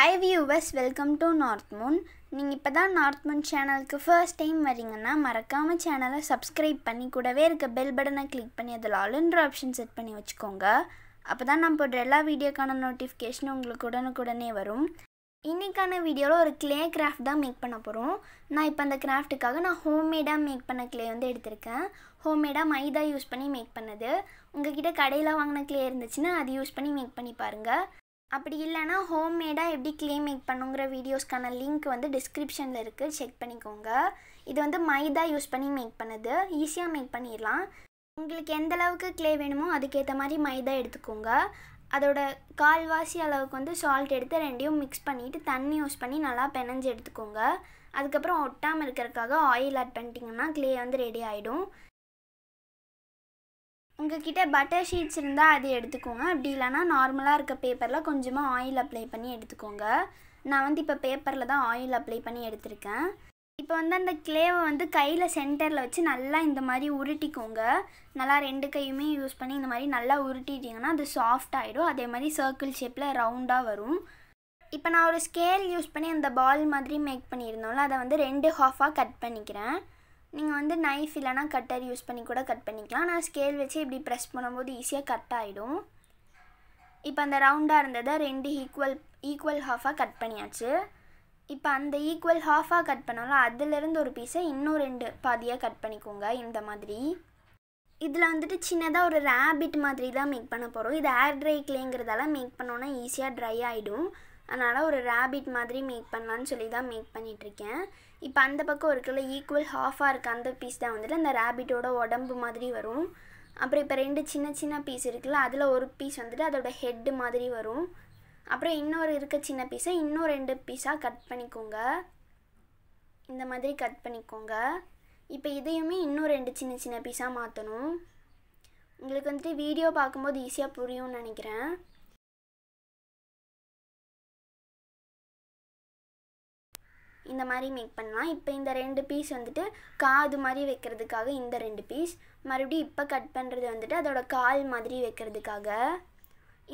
high viewers welcome to North Moon நீங்கள் இப்போ தான் நார்த் மூன் சேனலுக்கு ஃபர்ஸ்ட் டைம் வரீங்கன்னா மறக்காமல் சேனலை சப்ஸ்கிரைப் பண்ணி கூடவே இருக்க பெல் பட்டனை கிளிக் பண்ணி அதில் ஆல்ன்ற ஆப்ஷன் செட் பண்ணி வச்சுக்கோங்க அப்போ தான் நான் போடுற எல்லா வீடியோக்கான நோட்டிஃபிகேஷனும் உங்களுக்கு உடனுக்குடனே வரும் இன்றைக்கான வீடியோவில் ஒரு கிளே கிராஃப்ட் தான் மேக் பண்ண போகிறோம் நான் இப்போ அந்த கிராஃப்ட்டுக்காக நான் ஹோம்மேடாக மேக் பண்ண கிளே வந்து எடுத்திருக்கேன் ஹோம்மேடாக மைதா யூஸ் பண்ணி மேக் பண்ணது உங்கள் கிட்டே கடையில் வாங்கின கிளே இருந்துச்சுன்னா அது யூஸ் பண்ணி மேக் பண்ணி பாருங்கள் அப்படி இல்லைனா ஹோம்மேடாக எப்படி கிளே மேக் பண்ணுங்கிற வீடியோஸ்க்கான லிங்க் வந்து டிஸ்கிரிப்ஷனில் இருக்குது செக் பண்ணிக்கோங்க இது வந்து மைதா யூஸ் பண்ணி மேக் பண்ணுது ஈஸியாக மேக் பண்ணிடலாம் உங்களுக்கு எந்த அளவுக்கு கிளே வேணுமோ அதுக்கேற்ற மாதிரி மைதா எடுத்துக்கோங்க அதோட கால்வாசி அளவுக்கு வந்து சால்ட் எடுத்து ரெண்டையும் மிக்ஸ் பண்ணிவிட்டு தண்ணி யூஸ் பண்ணி நல்லா பெனஞ்சு எடுத்துக்கோங்க அதுக்கப்புறம் ஒட்டாமல் இருக்கிறதுக்காக ஆயில் ஆட் பண்ணிட்டிங்கன்னா கிளே வந்து ரெடி ஆகிடும் உங்ககிட்ட பட்டர் ஷீட்ஸ் இருந்தால் அது எடுத்துக்கோங்க அப்படி இல்லைன்னா நார்மலாக இருக்க பேப்பரில் கொஞ்சமாக ஆயில் அப்ளை பண்ணி எடுத்துக்கோங்க நான் வந்து இப்போ பேப்பரில் தான் ஆயில் அப்ளை பண்ணி எடுத்திருக்கேன் இப்போ வந்து அந்த கிளேவை வந்து கையில் சென்டரில் வச்சு நல்லா இந்த மாதிரி உருட்டிக்கோங்க நல்லா ரெண்டு கையுமே யூஸ் பண்ணி இந்த மாதிரி நல்லா உருட்டிட்டிங்கன்னா அது சாஃப்ட் ஆகிடும் அதே மாதிரி சர்க்கிள் ஷேப்பில் ரவுண்டாக வரும் இப்போ நான் ஒரு ஸ்கேல் யூஸ் பண்ணி அந்த பால் மாதிரி மேக் பண்ணியிருந்தோம்ல அதை வந்து ரெண்டு ஹாஃபாக கட் பண்ணிக்கிறேன் நீங்கள் வந்து நைஃப் இல்லைனா கட்டர் யூஸ் பண்ணி கூட கட் பண்ணிக்கலாம் நான் ஸ்கேல் வச்சு இப்படி ப்ரெஸ் பண்ணும்போது ஈஸியாக கட் ஆகிடும் இப்போ அந்த ரவுண்டாக இருந்ததை ரெண்டு ஈக்குவல் ஈக்குவல் ஹாஃபாக கட் பண்ணியாச்சு இப்போ அந்த ஈக்குவல் ஹாஃபாக கட் பண்ணாலும் அதுலேருந்து ஒரு பீஸை இன்னும் ரெண்டு பாதியாக கட் பண்ணிக்கோங்க இந்த மாதிரி இதில் வந்துட்டு சின்னதாக ஒரு ரேபிட் மாதிரி தான் மேக் பண்ண போகிறோம் இது ஏர் ட்ரை கிளேங்கிறதால மேக் பண்ணோன்னா ஈஸியாக ட்ரை ஆகிடும் அதனால் ஒரு ரேபிட் மாதிரி மேக் பண்ணலான்னு சொல்லி தான் மேக் பண்ணிகிட்ருக்கேன் இப்போ அந்த பக்கம் இருக்குல்ல ஈக்குவல் ஹாஃபாக இருக்க அந்த பீஸ் தான் வந்துட்டு அந்த ரேபிட்டோட உடம்பு மாதிரி வரும் அப்புறம் இப்போ ரெண்டு சின்ன சின்ன பீஸ் இருக்குல்ல அதில் ஒரு பீஸ் வந்துட்டு அதோட ஹெட்டு மாதிரி வரும் அப்புறம் இன்னொரு இருக்க சின்ன பீஸை இன்னும் ரெண்டு பீஸாக கட் பண்ணிக்கோங்க இந்த மாதிரி கட் பண்ணிக்கோங்க இப்போ இதையுமே இன்னும் ரெண்டு சின்ன சின்ன பீஸாக மாற்றணும் உங்களுக்கு வந்துட்டு வீடியோ பார்க்கும்போது ஈஸியாக புரியும்னு நினைக்கிறேன் இந்த மாதிரி மேக் பண்ணலாம் இப்போ இந்த ரெண்டு பீஸ் வந்துட்டு காது மாதிரி வைக்கிறதுக்காக இந்த ரெண்டு பீஸ் மறுபடியும் இப்போ கட் பண்ணுறது வந்துட்டு அதோட கால் மாதிரி வைக்கிறதுக்காக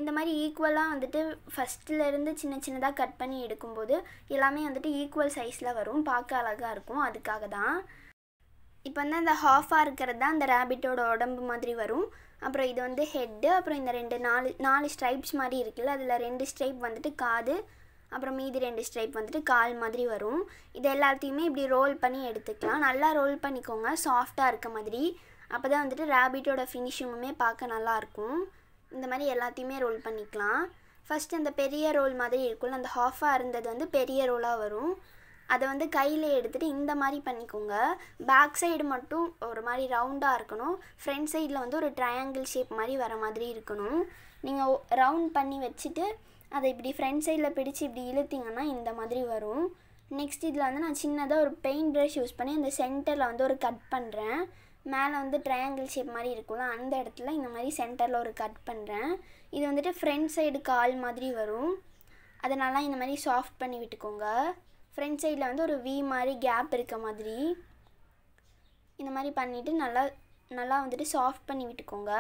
இந்த மாதிரி ஈக்குவலாக வந்துட்டு ஃபஸ்ட்டிலேருந்து சின்ன சின்னதாக கட் பண்ணி எடுக்கும்போது எல்லாமே வந்துட்டு ஈக்குவல் சைஸில் வரும் பார்க்க அழகாக இருக்கும் அதுக்காக தான் இப்போ வந்து அந்த ஹாஃபாக இருக்கிறது தான் அந்த ரேபிட்டோட உடம்பு மாதிரி வரும் அப்புறம் இது வந்து ஹெட்டு அப்புறம் இந்த ரெண்டு நாலு நாலு ஸ்ட்ரைப்ஸ் மாதிரி இருக்குல்ல அதில் ரெண்டு ஸ்ட்ரைப் வந்துட்டு காது அப்புறம் மீதி ரெண்டு ஸ்ட்ரைப் வந்துட்டு கால் மாதிரி வரும் இது எல்லாத்தையுமே இப்படி ரோல் பண்ணி எடுத்துக்கலாம் நல்லா ரோல் பண்ணிக்கோங்க சாஃப்டாக இருக்க மாதிரி அப்போ தான் வந்துட்டு ரேபிட்டோட ஃபினிஷிங்குமே பார்க்க நல்லாயிருக்கும் இந்த மாதிரி எல்லாத்தையுமே ரோல் பண்ணிக்கலாம் ஃபஸ்ட் அந்த பெரிய ரோல் மாதிரி இருக்கும்ல அந்த ஹாஃபாக இருந்தது வந்து பெரிய ரோலாக வரும் அதை வந்து கையில் எடுத்துகிட்டு இந்த மாதிரி பண்ணிக்கோங்க பேக் சைடு மட்டும் ஒரு மாதிரி ரவுண்டாக இருக்கணும் ஃப்ரண்ட் சைடில் வந்து ஒரு ட்ரையாங்கிள் ஷேப் மாதிரி வர மாதிரி இருக்கணும் நீங்கள் ரவுண்ட் பண்ணி வச்சுட்டு அதை இப்படி ஃப்ரண்ட் சைடில் பிடிச்சி இப்படி இழுத்திங்கன்னா இந்த மாதிரி வரும் நெக்ஸ்ட் இதில் வந்து நான் சின்னதாக ஒரு பெயிண்ட் ப்ரஷ் யூஸ் பண்ணி அந்த சென்டரில் வந்து ஒரு கட் பண்ணுறேன் மேலே வந்து ட்ரையாங்கிள் ஷேப் மாதிரி இருக்கும்ல அந்த இடத்துல இந்த மாதிரி சென்டரில் ஒரு கட் பண்ணுறேன் இது வந்துட்டு ஃப்ரண்ட் சைடு கால் மாதிரி வரும் அதனால இந்த மாதிரி சாஃப்ட் பண்ணி விட்டுக்கோங்க ஃப்ரண்ட் சைடில் வந்து ஒரு வி மாதிரி கேப் இருக்க மாதிரி இந்த மாதிரி பண்ணிவிட்டு நல்லா நல்லா வந்துட்டு சாஃப்ட் பண்ணி விட்டுக்கோங்க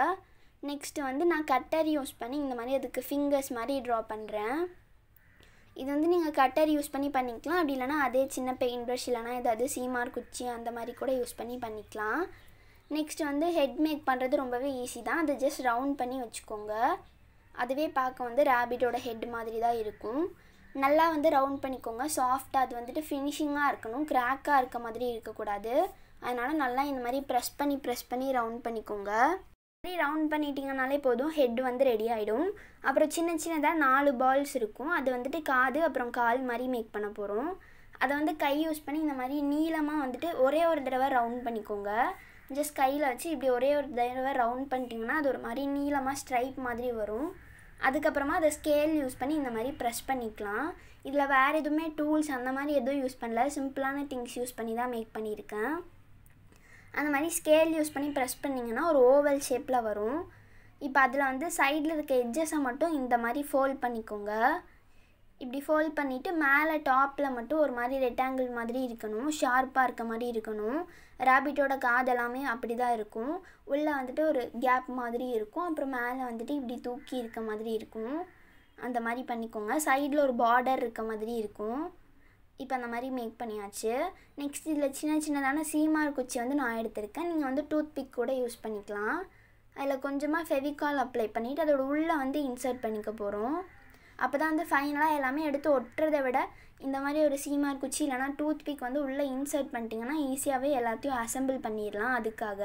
நெக்ஸ்ட்டு வந்து நான் கட்டர் யூஸ் பண்ணி இந்த மாதிரி அதுக்கு ஃபிங்கர்ஸ் மாதிரி ட்ரா பண்ணுறேன் இது வந்து நீங்கள் கட்டர் யூஸ் பண்ணி பண்ணிக்கலாம் அப்படி இல்லைனா அதே சின்ன பெயிண்ட் ப்ரஷ் இல்லைனா ஏதாவது சீமார் குச்சி அந்த மாதிரி கூட யூஸ் பண்ணி பண்ணிக்கலாம் நெக்ஸ்ட் வந்து ஹெட் மேக் பண்ணுறது ரொம்பவே ஈஸி தான் அதை ஜஸ்ட் ரவுண்ட் பண்ணி வச்சுக்கோங்க அதுவே பார்க்க வந்து ரேபிட்டோட ஹெட் மாதிரி தான் இருக்கும் நல்லா வந்து ரவுண்ட் பண்ணிக்கோங்க சாஃப்டாக அது வந்துட்டு ஃபினிஷிங்காக இருக்கணும் க்ராக்காக இருக்க மாதிரி இருக்கக்கூடாது அதனால் நல்லா இந்த மாதிரி ப்ரெஸ் பண்ணி ப்ரெஸ் பண்ணி ரவுண்ட் பண்ணிக்கோங்க மாதிரி ரவுண்ட் பண்ணிட்டீங்கனாலே போதும் ஹெட் வந்து ரெடி ஆகிடும் அப்புறம் சின்ன சின்னதாக நாலு பால்ஸ் இருக்கும் அது வந்துட்டு காது அப்புறம் கால் மாதிரி மேக் பண்ண போகிறோம் அதை வந்து கை யூஸ் பண்ணி இந்த மாதிரி நீளமாக வந்துட்டு ஒரே ஒரு தடவை ரவுண்ட் பண்ணிக்கோங்க ஜஸ்ட் கையில் வச்சு இப்படி ஒரே ஒரு தடவை ரவுண்ட் பண்ணிட்டிங்கன்னா அது ஒரு மாதிரி நீளமாக ஸ்ட்ரைப் மாதிரி வரும் அதுக்கப்புறமா அதை ஸ்கேல் யூஸ் பண்ணி இந்த மாதிரி ப்ரெஷ் பண்ணிக்கலாம் இதில் வேறு எதுவுமே டூல்ஸ் அந்த மாதிரி எதுவும் யூஸ் பண்ணல சிம்பிளான திங்ஸ் யூஸ் பண்ணி தான் மேக் பண்ணியிருக்கேன் அந்த மாதிரி ஸ்கேல் யூஸ் பண்ணி ப்ரெஸ் பண்ணிங்கன்னா ஒரு ஓவல் ஷேப்பில் வரும் இப்போ அதில் வந்து சைடில் இருக்க எட்ஜஸை மட்டும் இந்த மாதிரி ஃபோல்ட் பண்ணிக்கோங்க இப்படி ஃபோல்ட் பண்ணிவிட்டு மேலே டாப்பில் மட்டும் ஒரு மாதிரி ரெக்டாங்கிள் மாதிரி இருக்கணும் ஷார்ப்பாக இருக்க மாதிரி இருக்கணும் ரேபிட்டோட காதெல்லாமே அப்படி தான் இருக்கும் உள்ளே வந்துட்டு ஒரு கேப் மாதிரி இருக்கும் அப்புறம் மேலே வந்துட்டு இப்படி தூக்கி இருக்க மாதிரி இருக்கும் அந்த மாதிரி பண்ணிக்கோங்க சைடில் ஒரு பார்டர் இருக்க மாதிரி இருக்கும் இப்போ அந்த மாதிரி மேக் பண்ணியாச்சு நெக்ஸ்ட் இதில் சின்ன சின்னதான சீமார் குச்சி வந்து நான் எடுத்திருக்கேன் நீங்கள் வந்து டூத் பிக் கூட யூஸ் பண்ணிக்கலாம் அதில் கொஞ்சமாக ஃபெவிகால் அப்ளை பண்ணிவிட்டு அதோட உள்ளே வந்து இன்சர்ட் பண்ணிக்க போகிறோம் அப்போ தான் வந்து ஃபைனலாக எல்லாமே எடுத்து ஒட்டுறதை விட இந்த மாதிரி ஒரு சீமார் குச்சி இல்லைனா டூத் பிக் வந்து உள்ளே இன்சர்ட் பண்ணிட்டிங்கன்னா ஈஸியாகவே எல்லாத்தையும் அசம்பிள் பண்ணிடலாம் அதுக்காக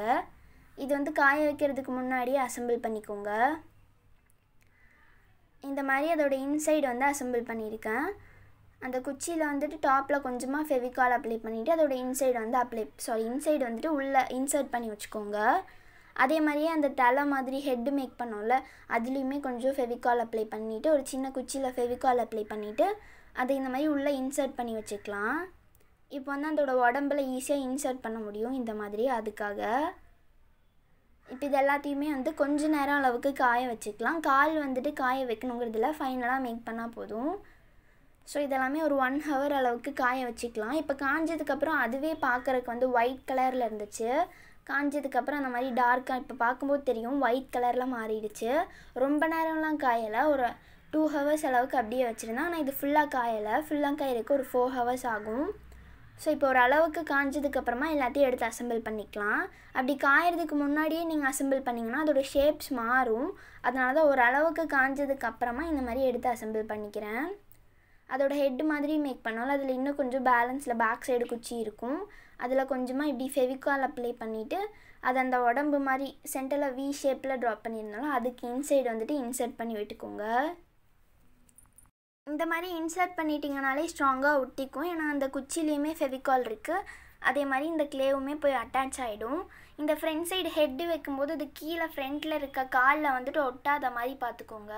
இது வந்து காய வைக்கிறதுக்கு முன்னாடியே அசம்பிள் பண்ணிக்கோங்க இந்த மாதிரி அதோட இன்சைடு வந்து அசம்பிள் பண்ணியிருக்கேன் அந்த குச்சியில் வந்துட்டு டாப்பில் கொஞ்சமாக ஃபெவிகால் அப்ளை பண்ணிவிட்டு அதோட இன்சைடு வந்து அப்ளை சாரி இன்சைடு வந்துட்டு உள்ளே இன்சர்ட் பண்ணி வச்சுக்கோங்க அதே மாதிரியே அந்த தலை மாதிரி ஹெட்டு மேக் பண்ணோம்ல அதுலேயுமே கொஞ்சம் ஃபெவிகால் அப்ளை பண்ணிவிட்டு ஒரு சின்ன குச்சியில் ஃபெவிகால் அப்ளை பண்ணிவிட்டு அதை இந்த மாதிரி உள்ளே இன்சர்ட் பண்ணி வச்சுக்கலாம் இப்போ வந்து அதோட உடம்புல ஈஸியாக இன்சர்ட் பண்ண முடியும் இந்த மாதிரி அதுக்காக இப்போ இது எல்லாத்தையுமே வந்து கொஞ்சம் நேரம் அளவுக்கு காய வச்சுக்கலாம் கால் வந்துட்டு காய வைக்கணுங்கிறதுல ஃபைனலாக மேக் பண்ணால் போதும் ஸோ இதெல்லாமே ஒரு ஒன் ஹவர் அளவுக்கு காய வச்சுக்கலாம் இப்போ காஞ்சதுக்கப்புறம் அதுவே பார்க்குறக்கு வந்து ஒயிட் கலரில் இருந்துச்சு காஞ்சதுக்கப்புறம் அந்த மாதிரி டார்க்காக இப்போ பார்க்கும்போது தெரியும் ஒயிட் கலரில் மாறிடுச்சு ரொம்ப நேரம்லாம் காயலை ஒரு டூ ஹவர்ஸ் அளவுக்கு அப்படியே வச்சுருந்தேன் ஆனால் இது ஃபுல்லாக காயலை ஃபுல்லாக காயிறதுக்கு ஒரு ஃபோர் ஹவர்ஸ் ஆகும் ஸோ இப்போ ஒரு அளவுக்கு காஞ்சதுக்கப்புறமா எல்லாத்தையும் எடுத்து அசம்பிள் பண்ணிக்கலாம் அப்படி காயறதுக்கு முன்னாடியே நீங்கள் அசம்பிள் பண்ணிங்கன்னா அதோடய ஷேப்ஸ் மாறும் அதனால தான் ஓரளவுக்கு காஞ்சதுக்கப்புறமா இந்த மாதிரி எடுத்து அசம்பிள் பண்ணிக்கிறேன் அதோட ஹெட் மாதிரி மேக் பண்ணாலும் அதில் இன்னும் கொஞ்சம் பேலன்ஸில் பேக் சைடு குச்சி இருக்கும் அதில் கொஞ்சமாக இப்படி ஃபெவிக்கால் அப்ளை பண்ணிவிட்டு அது அந்த உடம்பு மாதிரி சென்டரில் வி ஷேப்பில் ட்ராப் பண்ணியிருந்தாலும் அதுக்கு இன்சைடு வந்துட்டு இன்சர்ட் பண்ணி விட்டுக்கோங்க இந்த மாதிரி இன்சர்ட் பண்ணிட்டீங்கனாலே ஸ்ட்ராங்காக ஒட்டிக்கும் ஏன்னா அந்த குச்சிலேயுமே ஃபெவிகால் இருக்குது அதே மாதிரி இந்த கிளேவுமே போய் அட்டாச் ஆகிடும் இந்த ஃப்ரண்ட் சைடு ஹெட்டு வைக்கும்போது அது கீழே ஃப்ரண்ட்டில் இருக்க காலில் வந்துட்டு ஒட்டாத மாதிரி பார்த்துக்கோங்க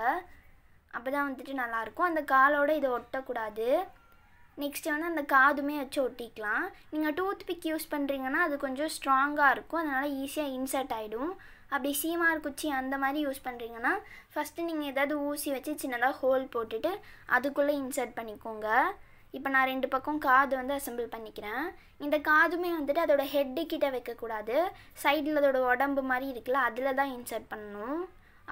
அப்போ தான் வந்துட்டு நல்லாயிருக்கும் அந்த காலோடு இதை ஒட்டக்கூடாது நெக்ஸ்ட்டு வந்து அந்த காதுமே வச்சு ஒட்டிக்கலாம் நீங்கள் டூத் பிக் யூஸ் பண்ணுறீங்கன்னா அது கொஞ்சம் ஸ்ட்ராங்காக இருக்கும் அதனால் ஈஸியாக இன்சர்ட் ஆகிடும் அப்படி சீமார் குச்சி அந்த மாதிரி யூஸ் பண்ணுறீங்கன்னா ஃபஸ்ட்டு நீங்கள் ஏதாவது ஊசி வச்சு சின்னதாக ஹோல் போட்டுட்டு அதுக்குள்ளே இன்சர்ட் பண்ணிக்கோங்க இப்போ நான் ரெண்டு பக்கம் காது வந்து அசம்பிள் பண்ணிக்கிறேன் இந்த காதுமே வந்துட்டு அதோட ஹெட்டு கிட்டே வைக்கக்கூடாது சைடில் அதோட உடம்பு மாதிரி இருக்குல்ல அதில் தான் இன்சர்ட் பண்ணணும்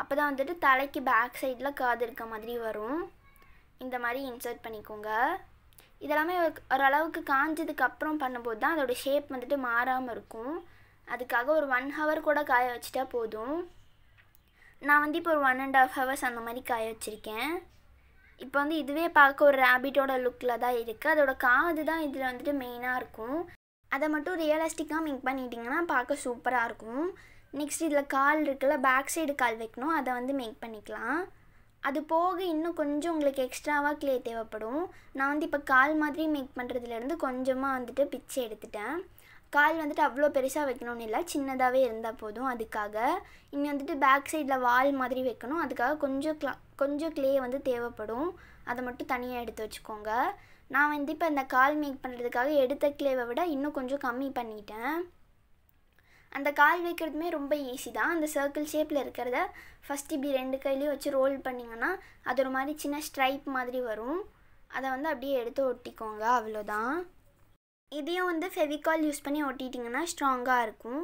அப்போ தான் வந்துட்டு தலைக்கு பேக் சைடில் காது இருக்க மாதிரி வரும் இந்த மாதிரி இன்சர்ட் பண்ணிக்கோங்க இதெல்லாமே ஓரளவுக்கு காஞ்சதுக்கு அப்புறம் பண்ணும்போது தான் அதோடய ஷேப் வந்துட்டு மாறாமல் இருக்கும் அதுக்காக ஒரு ஒன் ஹவர் கூட காய வச்சுட்டா போதும் நான் வந்து இப்போ ஒரு ஒன் அண்ட் ஆஃப் ஹவர்ஸ் அந்த மாதிரி காய வச்சுருக்கேன் இப்போ வந்து இதுவே பார்க்க ஒரு ரேபிட்டோட லுக்கில் தான் இருக்குது அதோட காது தான் இதில் வந்துட்டு மெயினாக இருக்கும் அதை மட்டும் ரியலிஸ்டிக்காக மிக் பண்ணிட்டிங்கன்னா பார்க்க சூப்பராக இருக்கும் நெக்ஸ்ட் இதில் கால் இருக்குல்ல பேக் சைடு கால் வைக்கணும் அதை வந்து மேக் பண்ணிக்கலாம் அது போக இன்னும் கொஞ்சம் உங்களுக்கு எக்ஸ்ட்ராவாக கிளே தேவைப்படும் நான் வந்து இப்போ கால் மாதிரி மேக் பண்ணுறதுலேருந்து கொஞ்சமாக வந்துட்டு பிச்சு எடுத்துட்டேன் கால் வந்துட்டு அவ்வளோ பெருசாக வைக்கணும்னு இல்லை சின்னதாகவே இருந்தால் போதும் அதுக்காக இங்கே வந்துட்டு பேக் சைடில் வால் மாதிரி வைக்கணும் அதுக்காக கொஞ்சம் க்ளா கொஞ்சம் கிளே வந்து தேவைப்படும் அதை மட்டும் தனியாக எடுத்து வச்சுக்கோங்க நான் வந்து இப்போ இந்த கால் மேக் பண்ணுறதுக்காக எடுத்த கிளேவை விட இன்னும் கொஞ்சம் கம்மி பண்ணிட்டேன் அந்த கால் வைக்கிறதுமே ரொம்ப ஈஸி தான் அந்த சர்க்கிள் ஷேப்பில் இருக்கிறத ஃபஸ்ட் இப்படி ரெண்டு கையிலையும் வச்சு ரோல் பண்ணிங்கன்னா அது ஒரு மாதிரி சின்ன ஸ்ட்ரைப் மாதிரி வரும் அதை வந்து அப்படியே எடுத்து ஒட்டிக்கோங்க அவ்வளோதான் இதையும் வந்து ஃபெவிகால் யூஸ் பண்ணி ஒட்டிட்டிங்கன்னா ஸ்ட்ராங்காக இருக்கும்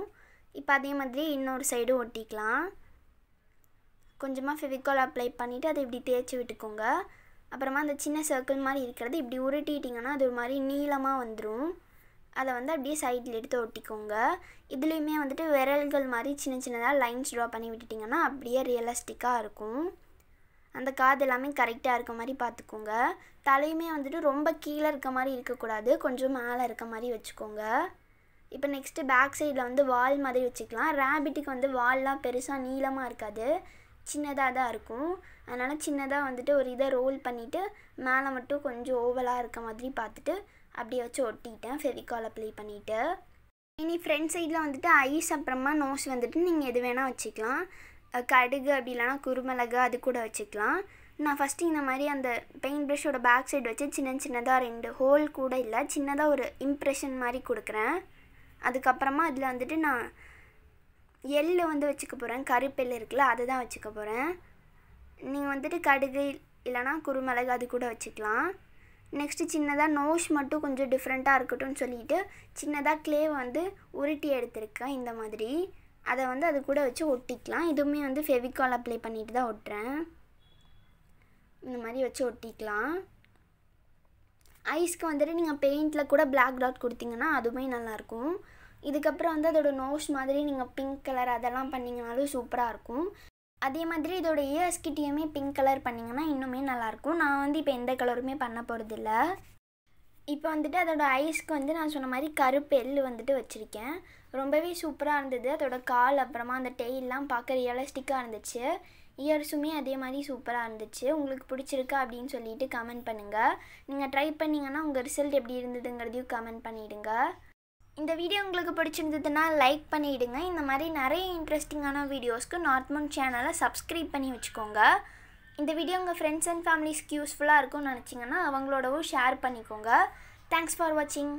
இப்போ அதே மாதிரி இன்னொரு சைடும் ஒட்டிக்கலாம் கொஞ்சமாக ஃபெவிகால் அப்ளை பண்ணிவிட்டு அதை இப்படி தேய்ச்சி விட்டுக்கோங்க அப்புறமா அந்த சின்ன சர்க்கிள் மாதிரி இருக்கிறது இப்படி உருட்டிட்டிங்கன்னா அது ஒரு மாதிரி நீளமாக வந்துடும் அதை வந்து அப்படியே சைடில் எடுத்து ஒட்டிக்கோங்க இதுலேயுமே வந்துட்டு விரல்கள் மாதிரி சின்ன சின்னதாக லைன்ஸ் ட்ரா பண்ணி விட்டுட்டிங்கன்னா அப்படியே ரியலிஸ்டிக்காக இருக்கும் அந்த காது எல்லாமே கரெக்டாக இருக்க மாதிரி பார்த்துக்கோங்க தலையுமே வந்துட்டு ரொம்ப கீழே இருக்க மாதிரி இருக்கக்கூடாது கொஞ்சம் மேலே இருக்க மாதிரி வச்சுக்கோங்க இப்போ நெக்ஸ்ட்டு பேக் சைடில் வந்து வால் மாதிரி வச்சுக்கலாம் ரேபிட்டுக்கு வந்து வால்லாம் பெருசாக நீளமாக இருக்காது சின்னதாக தான் இருக்கும் அதனால் சின்னதாக வந்துட்டு ஒரு இதை ரோல் பண்ணிவிட்டு மேலே மட்டும் கொஞ்சம் ஓவலாக இருக்க மாதிரி பார்த்துட்டு அப்படியே வச்சு ஒட்டிட்டேன் ஃபெவிகால் அப்ளை பண்ணிவிட்டு இனி ஃப்ரண்ட் சைடில் வந்துட்டு ஐஸ் அப்புறமா நோஸ் வந்துட்டு நீங்கள் எது வேணால் வச்சுக்கலாம் கடுகு அப்படி இல்லைனா குருமிளகு அது கூட வச்சுக்கலாம் நான் ஃபஸ்ட்டு இந்த மாதிரி அந்த பெயிண்ட் ப்ரஷோட பேக் சைடு வச்சு சின்ன சின்னதாக ரெண்டு ஹோல் கூட இல்லை சின்னதாக ஒரு இம்ப்ரெஷன் மாதிரி கொடுக்குறேன் அதுக்கப்புறமா அதில் வந்துட்டு நான் எள்ளு வந்து வச்சுக்க போகிறேன் கருப்பெல் இருக்குல்ல அதை தான் வச்சுக்க போகிறேன் நீங்கள் வந்துட்டு கடுகு இல்லைனா குருமிளகு அது கூட வச்சுக்கலாம் நெக்ஸ்ட்டு சின்னதாக நோஸ் மட்டும் கொஞ்சம் டிஃப்ரெண்ட்டாக இருக்கட்டும்னு சொல்லிட்டு சின்னதாக கிளே வந்து உருட்டி எடுத்திருக்கேன் இந்த மாதிரி அதை வந்து அது கூட வச்சு ஒட்டிக்கலாம் இதுவுமே வந்து ஃபெவிகால் அப்ளை பண்ணிட்டு தான் ஒட்டுறேன் இந்த மாதிரி வச்சு ஒட்டிக்கலாம் ஐஸ்க்கு வந்துட்டு நீங்கள் பெயிண்டில் கூட பிளாக் டாட் கொடுத்தீங்கன்னா அதுவுமே நல்லாயிருக்கும் இதுக்கப்புறம் வந்து அதோடய நோஸ் மாதிரி நீங்கள் பிங்க் கலர் அதெல்லாம் பண்ணிங்கனாலும் சூப்பராக இருக்கும் அதே மாதிரி இதோட கிட்டேயுமே பிங்க் கலர் பண்ணிங்கன்னா இன்னுமே நல்லாயிருக்கும் நான் வந்து இப்போ எந்த கலருமே பண்ண போகிறதில்ல இப்போ வந்துட்டு அதோட ஐஸ்க்கு வந்து நான் சொன்ன மாதிரி கருப்பு எல் வந்துட்டு வச்சுருக்கேன் ரொம்பவே சூப்பராக இருந்தது அதோட கால் அப்புறமா அந்த டெய்லாம் பார்க்க ரியலிஸ்டிக்காக இருந்துச்சு இயர்ஸுமே அதே மாதிரி சூப்பராக இருந்துச்சு உங்களுக்கு பிடிச்சிருக்கா அப்படின்னு சொல்லிட்டு கமெண்ட் பண்ணுங்கள் நீங்கள் ட்ரை பண்ணிங்கன்னா உங்கள் ரிசல்ட் எப்படி இருந்ததுங்கிறதையும் கமெண்ட் பண்ணிவிடுங்க இந்த வீடியோ உங்களுக்கு பிடிச்சிருந்ததுன்னா லைக் பண்ணிவிடுங்க இந்த மாதிரி நிறைய இன்ட்ரெஸ்டிங்கான வீடியோஸ்க்கு நார்த் மூன் சேனலை சப்ஸ்கிரைப் பண்ணி வச்சுக்கோங்க இந்த வீடியோ உங்கள் ஃப்ரெண்ட்ஸ் அண்ட் ஃபேமிலிஸ்க்கு யூஸ்ஃபுல்லாக இருக்கும்னு நினச்சிங்கன்னா அவங்களோடவும் ஷேர் பண்ணிக்கோங்க தேங்க்ஸ் ஃபார் வாட்சிங்